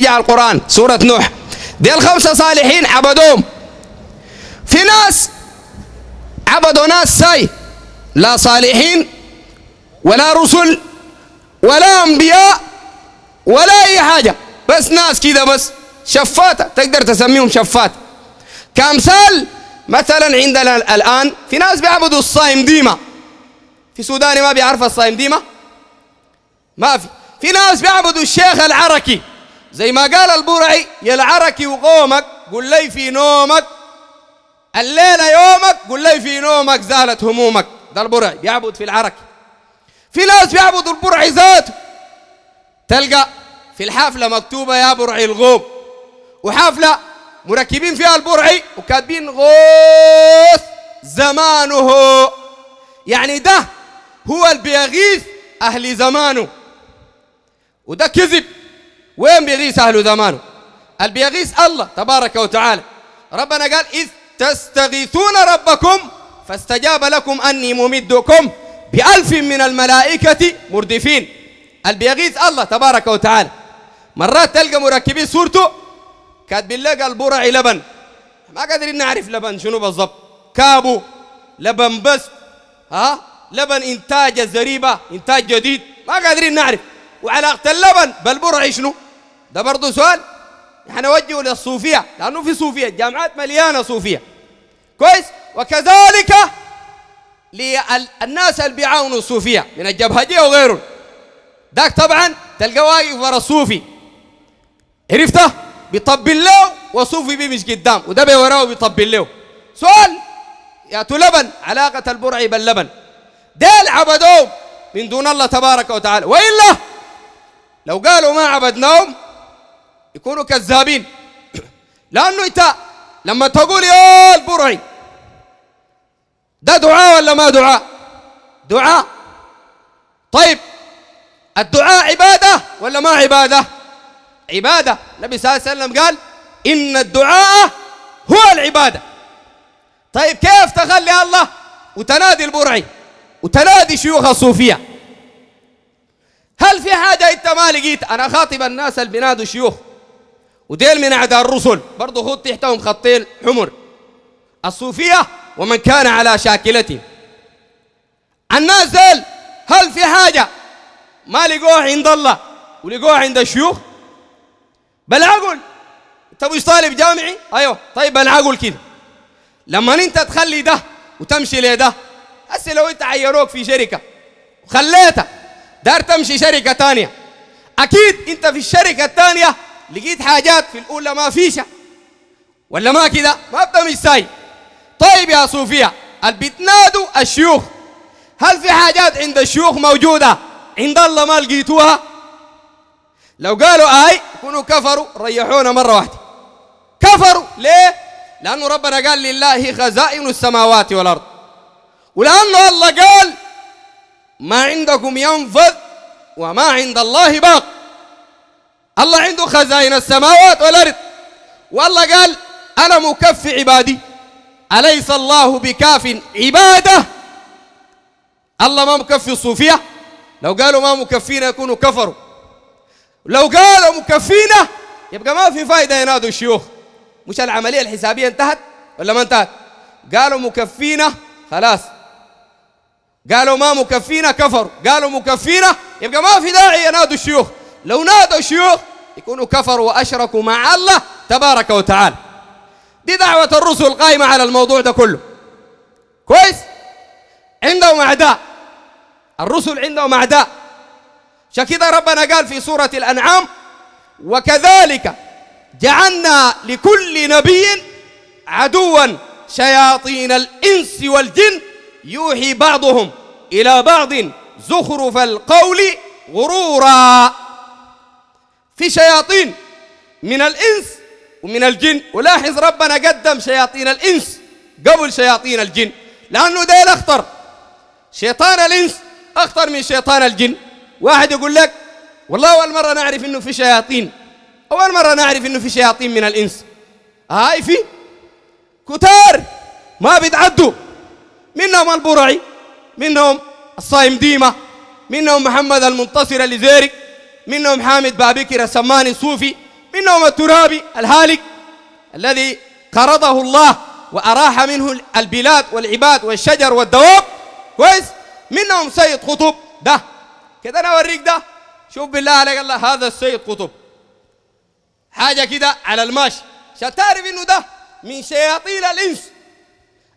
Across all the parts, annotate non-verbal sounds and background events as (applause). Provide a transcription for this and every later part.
يا القرآن سورة نوح دي الخمسة صالحين عبدوهم في ناس عبدوا ناس ساي لا صالحين ولا رسل ولا أنبياء ولا أي حاجة بس ناس كده بس شفاتة تقدر تسميهم شفات كامثال مثلا عندنا الآن في ناس بيعبدوا الصايم ديما في سوداني ما بيعرف الصايم ديما ما في في ناس بيعبدوا الشيخ العركي زي ما قال البرعي يا العركي وقومك قل لي في نومك الليلة يومك قل لي في نومك زالت همومك ده البرعي بيعبد في العركي في ناس بيعبدوا البرعي ذاته تلقى في الحافلة مكتوبة يا برعي الغوب وحافلة مركبين فيها البرعي وكاتبين غوث زمانه يعني ده هو اللي بيغيث أهل زمانه وده كذب وين بيغيث أهل زمانه البيغيث الله تبارك وتعالى ربنا قال إذ تستغيثون ربكم فاستجاب لكم أني ممدكم بألف من الملائكة مردفين البيغيث الله تبارك وتعالى مرات تلقى مركبين صورته كاتبين قال البرعي لبن ما قادرين نعرف لبن شنو بالضبط كابو لبن بس ها لبن انتاج الزريبه انتاج جديد ما قادرين نعرف وعلاقه اللبن بالبرعي شنو ده برضه سؤال نحن يعني نوجهه للصوفيه لانه في صوفيه الجامعات مليانه صوفيه كويس وكذلك للناس اللي بيعاونوا الصوفيه من الجبهجيه وغيرهم ذاك طبعا تلقى واقف ورا الصوفي عرفته بيطبل له وصوفي بيمش قدام وده بيوراه بيطبل له سؤال يا لبن علاقة البرعي باللبن ديل عبدوه من دون الله تبارك وتعالى وإلا لو قالوا ما عبدناهم يكونوا كذابين (clears throat) لأنه إنت لما تقول يا البرعي ده دعاء ولا ما دعاء دعاء طيب الدعاء عبادة ولا ما عبادة عبادة النبي صلى الله عليه وسلم قال إن الدعاء هو العبادة طيب كيف تخلي الله وتنادي البرعي وتنادي شيوخ الصوفية هل في حاجة أنت ما لقيت أنا خاطب الناس اللي بينادوا شيوخ وديل من أعداء الرسل برضه هو تحتهم خطين حمر الصوفية ومن كان على شاكلته الناس ديل هل في حاجة ما لقوها عند الله ولقوها عند الشيوخ بل اقول انت مش طالب جامعي ايوه طيب بل اقول كده لما انت تخلي ده وتمشي لده هسه لو انت عيروك في شركه وخليتها دار تمشي شركه ثانيه اكيد انت في الشركه الثانيه لقيت حاجات في الأولى ما فيش ولا ما كده ما بتمشي ساي طيب يا صوفيا اللي بتنادوا الشيوخ هل في حاجات عند الشيوخ موجودة عند الله ما لقيتوها لو قالوا آي كونوا كفروا ريحونا مرة واحدة كفروا ليه لأنه ربنا قال لله خزائن السماوات والأرض ولأنه الله قال ما عندكم ينفذ وما عند الله باق الله عنده خزائن السماوات والأرض والله قال أنا مكفي عبادي أليس الله بكاف عباده الله ما مكفي الصوفية لو قالوا ما مكفينا يكونوا كفروا لو قالوا مكفينا يبقى ما في فائدة ينادوا الشيوخ مش العملية الحسابية انتهت ولا ما انتهت قالوا مكفينا خلاص قالوا ما مكفينا كفروا قالوا مكفينا يبقى ما في داعي ينادوا الشيوخ لو نادوا شيوخ يكونوا كفروا وأشركوا مع الله تبارك وتعالى دي دعوة الرسل قائمة على الموضوع ده كله كويس عندهم أعداء الرسل عندهم أعداء عشان كده ربنا قال في سورة الأنعام وكذلك جعلنا لكل نبي عدوا شياطين الإنس والجن يوحي بعضهم إلى بعض زخرف القول غرورا في شياطين من الإنس ومن الجن ولاحظ ربنا قدم شياطين الإنس قبل شياطين الجن لأنه ديل أخطر شيطان الإنس أخطر من شيطان الجن واحد يقول لك والله أول مرة نعرف إنه في شياطين أول مرة نعرف إنه في شياطين من الإنس هاي في كتار ما بيتعدوا منهم البرعي منهم الصايم ديمة منهم محمد المنتصر لذلك منهم حامد بابكر السماني الصوفي منهم الترابي الهالك الذي قرضه الله وأراح منه البلاد والعباد والشجر والدواب كويس منهم سيد قطب ده كده أنا أوريك ده شوف بالله عليك الله هذا السيد قطب حاجة كده على الماشي عشان تعرف إنه ده من شياطين الإنس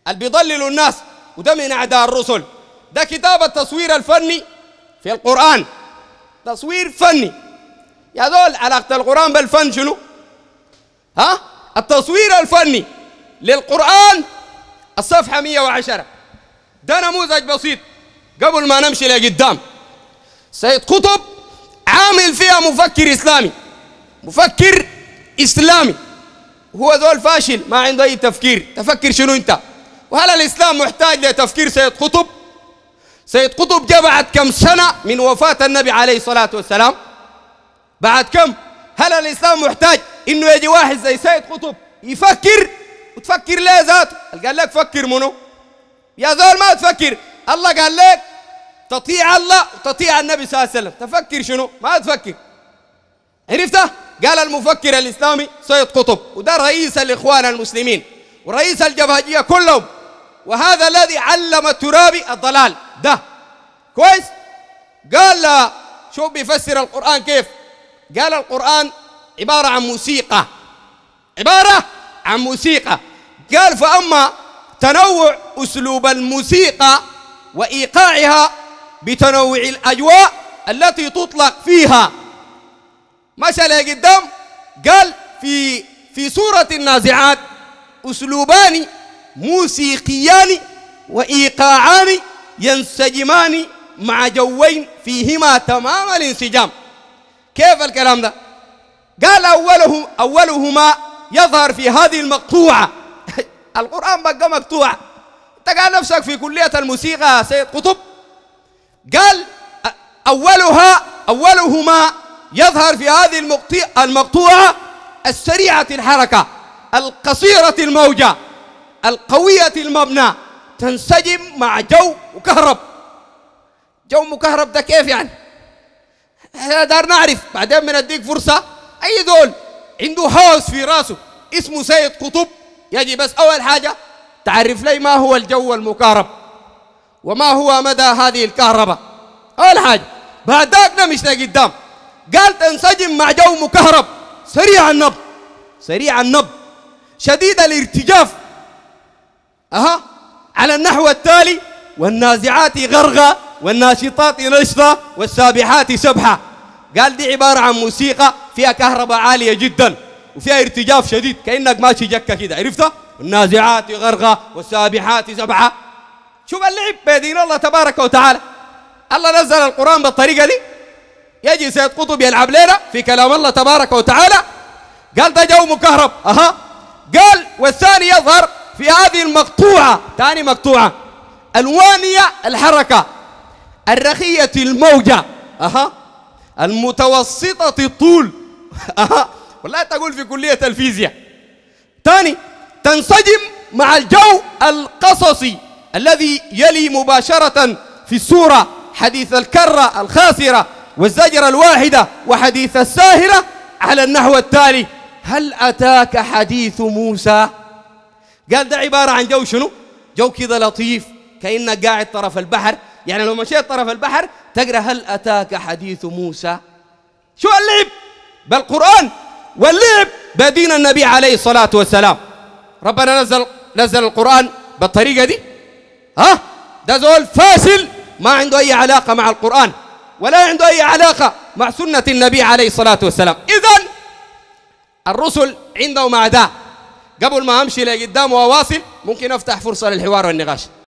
اللي بيضللوا الناس وده من أعداء الرسل ده كتاب التصوير الفني في القرآن تصوير فني يا دول علاقة القرآن بالفن شنو؟ ها؟ التصوير الفني للقرآن الصفحة 110 ده نموذج بسيط قبل ما نمشي لقدام سيد قطب عامل فيها مفكر إسلامي مفكر إسلامي هو ذول فاشل ما عنده أي تفكير تفكر شنو أنت وهل الإسلام محتاج لتفكير سيد قطب سيد قطب جاء بعد كم سنة من وفاة النبي عليه الصلاة والسلام بعد كم هل الإسلام محتاج إنه يجي واحد زي سيد قطب يفكر وتفكر ليه ذاته قال لك فكر منه يا زول ما تفكر الله قال لك تطيع الله وتطيع النبي صلى الله عليه وسلم تفكر شنو ما تفكر عرفته قال المفكر الإسلامي سيد قطب وده رئيس الإخوان المسلمين ورئيس الجبهجية كلهم وهذا الذي علم الترابي الضلال ده كويس قال لا شوف بيفسر القرآن كيف قال القرآن عبارة عن موسيقى عبارة عن موسيقى قال فأما تنوع أسلوب الموسيقى وإيقاعها بتنوع الأجواء التي تطلق فيها مثلا قدام قال في في سورة النازعات أسلوبان موسيقيان وإيقاعان ينسجمان مع جوين فيهما تمام الانسجام كيف الكلام ده قال أوله أولهما يظهر في هذه المقطوعة (laughs) القرآن بقى مقطوع انت قال نفسك في كلية الموسيقى سيد قطب قال أولها أولهما يظهر في هذه المقطوعة السريعة الحركة القصيرة الموجة القوية المبنى تنسجم مع جو وكهرب جو مكهرب ده كيف يعني احنا دار نعرف بعدين بنديك فرصه اي دول عنده هوس في راسه اسمه سيد قطب يجي بس اول حاجه تعرف لي ما هو الجو المكهرب وما هو مدى هذه الكهرباء اول حاجه بعد ذاك نمشي قدام قال تنسجم مع جو مكهرب سريع النبض سريع النبض شديد الارتجاف اها على النحو التالي والنازعات غرغة والناشطات نشطة والسابحات سبحة قال دي عبارة عن موسيقى فيها كهرباء عالية جدا وفيها ارتجاف شديد كأنك ماشي جكة كده عرفتها والنازعات غرغة والسابحات سبحة شوف اللعب بيدين الله تبارك وتعالى الله نزل القرآن بالطريقة دي يجي سيد قطب يلعب لنا في كلام الله تبارك وتعالى قال ده جو مكهرب أها قال والثاني يظهر في هذه المقطوعة ثاني مقطوعة الوانية الحركة الرخية الموجة أها المتوسطة الطول (laughs) أها والله تقول في كلية الفيزياء ثاني تنسجم مع الجو القصصي الذي يلي مباشرة في السورة حديث الكرة الخاسرة والزجرة الواحدة وحديث الساهرة على النحو التالي هل أتاك حديث موسى؟ قال ده عبارة عن جو شنو جو كذا لطيف كأنك قاعد طرف البحر يعني لو مشيت طرف البحر تقرأ هل أتاك حديث موسى شو اللعب بالقرآن واللعب بدين النبي عليه الصلاة والسلام ربنا نزل نزل القرآن بالطريقة دي ها ده زول فاشل ما عنده أي علاقة مع القرآن ولا عنده أي علاقة مع سنة النبي عليه الصلاة والسلام إذا الرسل عندهم أعداء قبل ما امشي لقدام واواصل ممكن افتح فرصه للحوار والنقاش